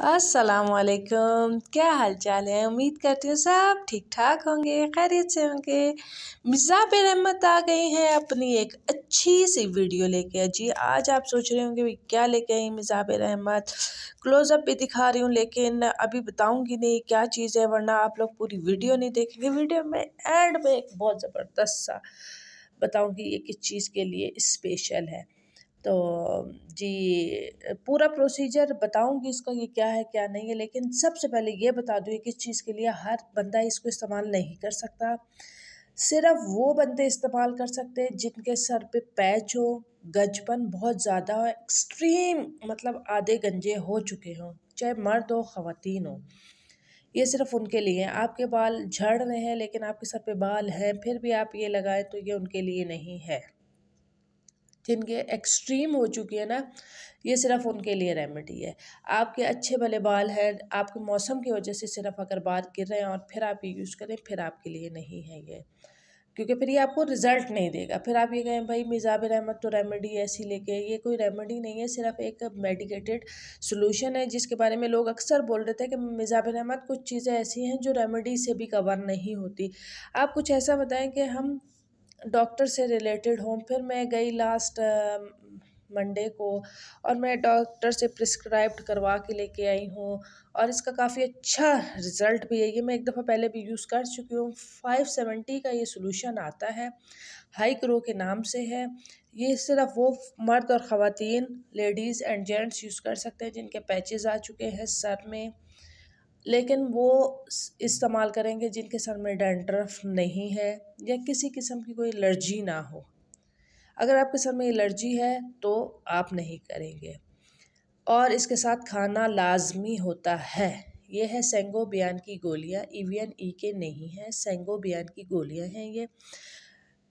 असलकुम क्या हाल चाल है उम्मीद करती हूँ सब ठीक ठाक होंगे खैरियत से होंगे मिर्ज़ाबिर रहमत आ गई हैं अपनी एक अच्छी सी वीडियो लेके जी आज आप सोच रहे होंगे क्या लेके आई मिर्ज़ाबिर रहमत क्लोज़अप भी दिखा रही हूँ लेकिन अभी बताऊँगी नहीं क्या चीज़ है वरना आप लोग पूरी वीडियो नहीं देखेंगे वीडियो में एंड में एक बहुत ज़बरदस्त सा बताऊँगी ये किस चीज़ के लिए स्पेशल है तो जी पूरा प्रोसीजर बताऊँगी इसका ये क्या है क्या नहीं है लेकिन सबसे पहले ये बता दूँ किस चीज़ के लिए हर बंदा इसको इस्तेमाल नहीं कर सकता सिर्फ वो बंदे इस्तेमाल कर सकते हैं जिनके सर पे पैच हो गजपन बहुत ज़्यादा हो एक्सट्रीम मतलब आधे गंजे हो चुके हों चाहे मर्द हो ख़वान हो ये सिर्फ उनके लिए हैं आपके बाल झड़ रहे हैं लेकिन आपके सर पे बाल हैं फिर भी आप ये लगाएं तो ये उनके लिए नहीं है जिनके एक्सट्रीम हो चुकी है ना ये सिर्फ़ उनके लिए रेमेडी है आपके अच्छे भले बाल हैं आपके मौसम की वजह से सिर्फ अगर बाल गिर रहे हैं और फिर आप ये यूज़ करें फिर आपके लिए नहीं है ये क्योंकि फिर ये आपको रिज़ल्ट नहीं देगा फिर आप ये कहें भाई मिजाब रहमत तो रेमेडी ऐसी लेके ये कोई रेमेडी नहीं है सिर्फ एक मेडिकेटेड सोलूशन है जिसके बारे में लोग अक्सर बोल रहे थे कि मिजाब रहमत कुछ चीज़ें ऐसी हैं जो रेमेडी से भी कवर नहीं होती आप कुछ ऐसा बताएं कि हम डॉक्टर से रिलेटेड हूँ फिर मैं गई लास्ट मंडे को और मैं डॉक्टर से प्रिस्क्राइब्ड करवा के लेके आई हूँ और इसका काफ़ी अच्छा रिज़ल्ट भी है ये मैं एक दफ़ा पहले भी यूज़ कर चुकी हूँ फाइव सेवेंटी का ये सोलूशन आता है हाई क्रो के नाम से है ये सिर्फ वो मर्द और ख़वातीन लेडीज़ एंड जेंट्स यूज़ कर सकते हैं जिनके पैचेज़ आ चुके हैं सर में लेकिन वो इस्तेमाल करेंगे जिनके सर में डेंड्रफ नहीं है या किसी किस्म की कोई एलर्जी ना हो अगर आपके सर में एलर्जी है तो आप नहीं करेंगे और इसके साथ खाना लाजमी होता है ये है सेंगो बयान की गोलियाँ ईवीएन ई के नहीं हैं सेंगो बयान की गोलियाँ हैं ये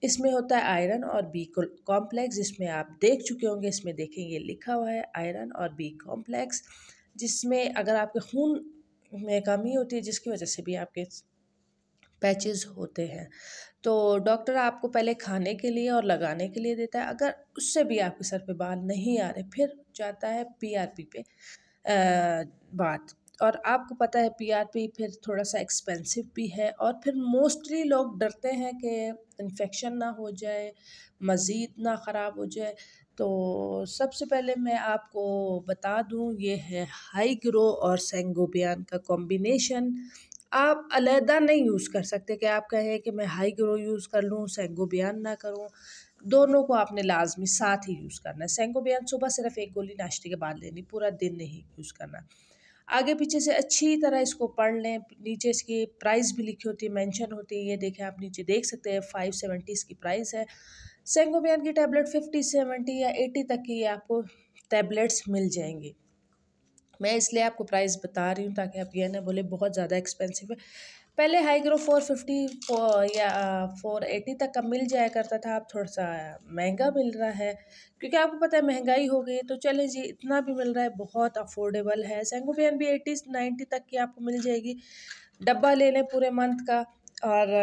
इसमें होता है आयरन और बी कॉम्प्लेक्स जिसमें आप देख चुके होंगे इसमें देखेंगे लिखा हुआ है आयरन और बी कॉम्प्लेक्स जिसमें अगर आपके खून में कमी होती है जिसकी वजह से भी आपके पैचेस होते हैं तो डॉक्टर आपको पहले खाने के लिए और लगाने के लिए देता है अगर उससे भी आपके सर पे बाल नहीं आ रहे फिर जाता है पीआरपी पे आ, बात और आपको पता है पीआरपी फिर थोड़ा सा एक्सपेंसिव भी है और फिर मोस्टली लोग डरते हैं कि इन्फेक्शन ना हो जाए मज़ीद ना ख़राब हो जाए तो सबसे पहले मैं आपको बता दूं ये है हाई ग्रो और सेंगोबियान का कॉम्बिनेशन आप अलहदा नहीं यूज़ कर सकते कि आप कहें कि मैं हाई ग्रो यूज़ कर लूँ सेंगोबियान ना करूँ दोनों को आपने लाजमी साथ ही यूज़ करना है सेंगोबियान सुबह सिर्फ एक गोली नाश्ते के बाद लेनी पूरा दिन नहीं यूज़ करना आगे पीछे से अच्छी तरह इसको पढ़ लें नीचे इसकी प्राइस भी लिखी होती है मैंशन होती है ये देखें आप नीचे देख सकते हैं फाइव सेवेंटी इसकी प्राइस है सेंगोबियन की टैबलेट फिफ्टी सेवेंटी या एटी तक की आपको टैबलेट्स मिल जाएंगी मैं इसलिए आपको प्राइस बता रही हूँ ताकि आप यह ना बोले बहुत ज़्यादा एक्सपेंसिव है पहले हाईग्रो फोर फिफ्टी या फोर एटी तक का मिल जाया करता था अब थोड़ा सा महंगा मिल रहा है क्योंकि आपको पता है महंगाई हो गई तो चले जी इतना भी मिल रहा है बहुत अफोर्डेबल है सेंगोपियन भी एटी नाइन्टी तक की आपको मिल जाएगी डब्बा ले लें पूरे मंथ का और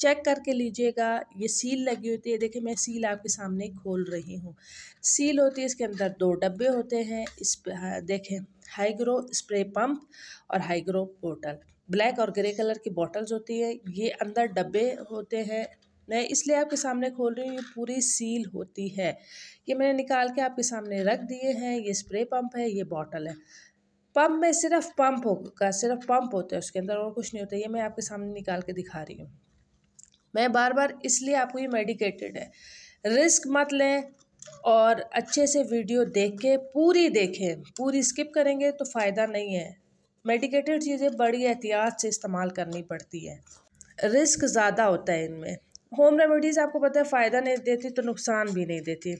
चेक करके लीजिएगा ये सील लगी होती है देखिए मैं सील आपके सामने खोल रही हूँ सील होती है इसके अंदर दो डब्बे होते हैं इस हाँ, देखें हाइग्रो स्प्रे पंप और हाइग्रो बोटल ब्लैक और ग्रे कलर की बॉटल्स होती है ये अंदर डब्बे होते हैं मैं इसलिए आपके सामने खोल रही हूँ ये पूरी सील होती है ये मैंने निकाल के आपके सामने रख दिए हैं ये स्प्रे पंप है ये बॉटल है पंप में सिर्फ पंप होगा सिर्फ पंप होता है उसके अंदर और कुछ नहीं होता ये मैं आपके सामने निकाल के दिखा रही हूँ मैं बार बार इसलिए आपको ये मेडिकेटेड है रिस्क मत लें और अच्छे से वीडियो देख के पूरी देखें पूरी स्किप करेंगे तो फ़ायदा नहीं है मेडिकेटेड चीज़ें बड़ी एहतियात से इस्तेमाल करनी पड़ती है रिस्क ज़्यादा होता है इनमें होम रेमेडीज़ आपको पता है फ़ायदा नहीं देती तो नुकसान भी नहीं देती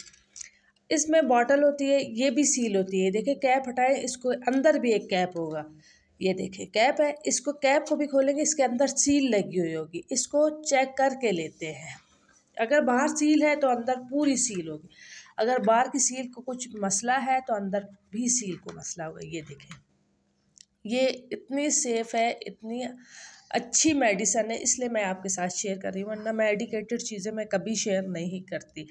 इसमें बॉटल होती है ये भी सील होती है देखिए कैप हटाएं इसको अंदर भी एक कैप होगा ये देखिए कैप है इसको कैप को भी खोलेंगे इसके अंदर सील लगी हुई होगी इसको चेक करके लेते हैं अगर बाहर सील है तो अंदर पूरी सील होगी अगर बाहर की सील को कुछ मसला है तो अंदर भी सील को मसला होगा ये देखें ये इतनी सेफ़ है इतनी अच्छी मेडिसन है इसलिए मैं आपके साथ शेयर कर रही हूँ वरना मेडिकेटेड चीज़ें मैं कभी शेयर नहीं करती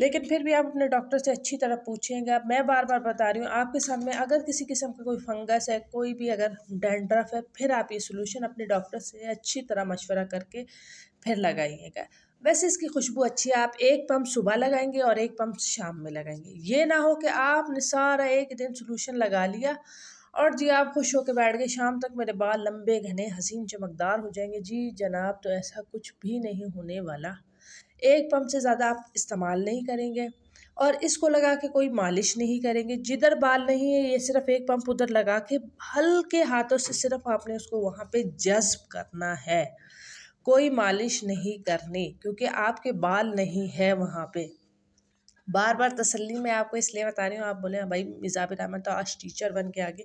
लेकिन फिर भी आप अपने डॉक्टर से अच्छी तरह पूछेंगे मैं बार बार बता रही हूँ आपके सामने अगर किसी किस्म का कोई फंगस है कोई भी अगर डेंड्रफ है फिर आप ये सोल्यूशन अपने डॉक्टर से अच्छी तरह मशवरा करके फिर लगाइएगा वैसे इसकी खुशबू अच्छी है आप एक पम्प सुबह लगाएंगे और एक पम्प शाम में लगाएंगे ये ना हो कि आपने सारा एक दिन सोल्यूशन लगा लिया और जी आप खुश होकर बैठ गए शाम तक मेरे बाल लंबे घने हसीन चमकदार हो जाएंगे जी जनाब तो ऐसा कुछ भी नहीं होने वाला एक पम्प से ज़्यादा आप इस्तेमाल नहीं करेंगे और इसको लगा के कोई मालिश नहीं करेंगे जिधर बाल नहीं है ये सिर्फ एक पंप उधर लगा के हल्के हाथों से सिर्फ आपने उसको वहाँ पे जज्ब करना है कोई मालिश नहीं करनी क्योंकि आपके बाल नहीं है वहाँ पे बार बार तसल्ली मैं आपको इसलिए बता रही हूँ आप बोले हाँ भाई मिजाबिर अहमद तो आज टीचर बन के आगे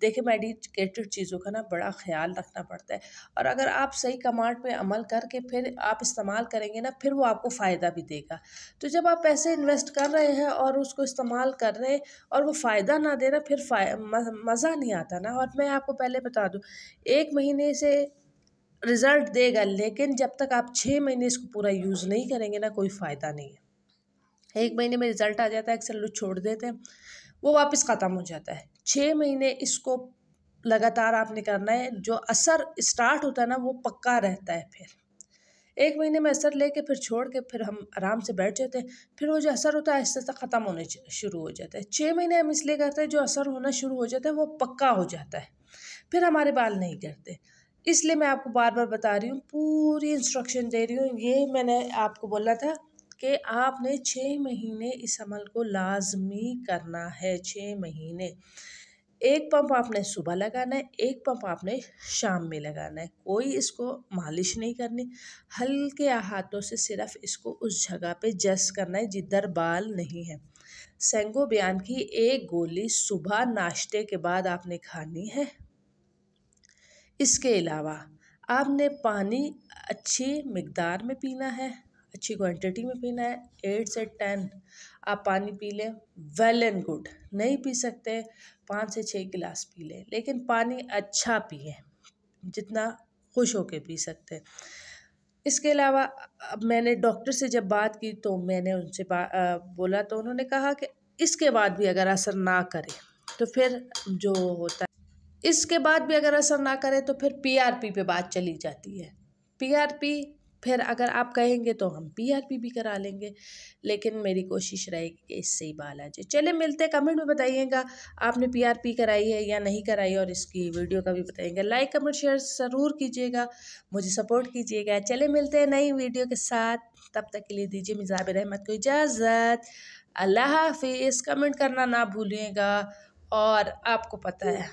देखिए मेडिकेटेड चीज़ों का ना बड़ा ख्याल रखना पड़ता है और अगर आप सही कमांड पे अमल करके फिर आप इस्तेमाल करेंगे ना फिर वो आपको फ़ायदा भी देगा तो जब आप पैसे इन्वेस्ट कर रहे हैं और उसको इस्तेमाल कर रहे हैं और वो फ़ायदा ना देना फिर मज़ा नहीं आता ना और मैं आपको पहले बता दूँ एक महीने से रिज़ल्ट देगा लेकिन जब तक आप छः महीने इसको पूरा यूज़ नहीं करेंगे ना कोई फ़ायदा नहीं है एक महीने में रिज़ल्ट आ जाता है अक्सर लोग छोड़ देते हैं वो वापस ख़त्म हो जाता है छः महीने इसको लगातार आपने करना है जो असर स्टार्ट होता है ना वो पक्का रहता है फिर एक महीने में असर लेके फिर छोड़ के फिर हम आराम से बैठ जाते हैं फिर वो जो असर होता है आहिस्ता आहिस्ता ख़त्म होने शुरू हो जाता है छः महीने हम इसलिए करते हैं जो असर होना शुरू हो जाता है वो पक्का हो जाता है फिर हमारे बाल नहीं गिरते इसलिए मैं आपको बार बार बता रही हूँ पूरी इंस्ट्रक्शन दे रही हूँ ये मैंने आपको बोला था कि आपने छः महीने इस अमल को लाजमी करना है छः महीने एक पंप आपने सुबह लगाना है एक पंप आपने शाम में लगाना है कोई इसको मालिश नहीं करनी हल्के हाथों से सिर्फ इसको उस जगह पे जस करना है जिधर बाल नहीं है सेंगो बयान की एक गोली सुबह नाश्ते के बाद आपने खानी है इसके अलावा आपने पानी अच्छी मकदार में पीना है अच्छी क्वांटिटी में पीना है एट से टेन आप पानी पी लें वेल एंड गुड नहीं पी सकते पाँच से छः गिलास पी लें लेकिन पानी अच्छा पिए जितना खुश होके पी सकते हैं इसके अलावा अब मैंने डॉक्टर से जब बात की तो मैंने उनसे बोला तो उन्होंने कहा कि इसके बाद भी अगर असर ना करे तो फिर जो होता है इसके बाद भी अगर असर ना करे तो फिर पीआरपी पे बात चली जाती है पीआरपी फिर अगर आप कहेंगे तो हम पीआरपी भी करा लेंगे लेकिन मेरी कोशिश रहेगी कि इससे ही बाल आ जाए चले मिलते कमेंट में बताइएगा आपने पीआरपी कराई है या नहीं कराई और इसकी वीडियो का भी बताइएगा लाइक कमेंट शेयर ज़रूर कीजिएगा मुझे सपोर्ट कीजिएगा चले मिलते हैं नई वीडियो के साथ तब तक के लिए दीजिए मिजाब रहमत को इजाज़त अल्लाह हाफिज़ कमेंट करना ना भूलिएगा और आपको पता है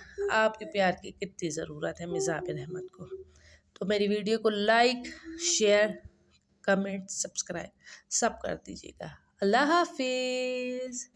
आपके प्यार की कितनी ज़रूरत है मिजाब रहमत को तो मेरी वीडियो को लाइक शेयर कमेंट सब्सक्राइब सब कर दीजिएगा अल्लाह हाफिज़